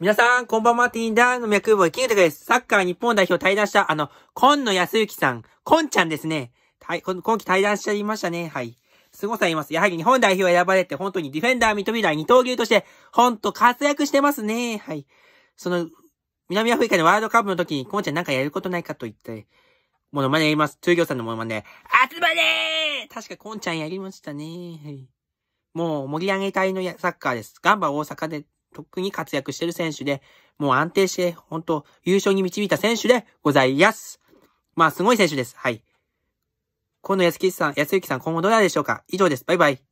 皆さん、こんばんは、ティンダーの脈部、キングです。サッカー日本代表対談した、あの、今野ユ之さん、こんちゃんですね。はい、今期対談しちゃいましたね。はい。凄さいます。やはり日本代表選ばれて、本当にディフェンダー、ミッドフィーダー、二刀流として、本当活躍してますね。はい。その、南アフリカのワールドカップの時に、こんちゃんなんかやることないかと言って、ものまねやります。中京さんのものまね。集まれー確かこんちゃんやりましたね。はい。もう盛り上げ隊のサッカーです。ガンバ大阪で特に活躍してる選手で、もう安定して、本当優勝に導いた選手でございます。まあ、すごい選手です。はい。今野康之さん、康之さん、今後どうなるでしょうか以上です。バイバイ。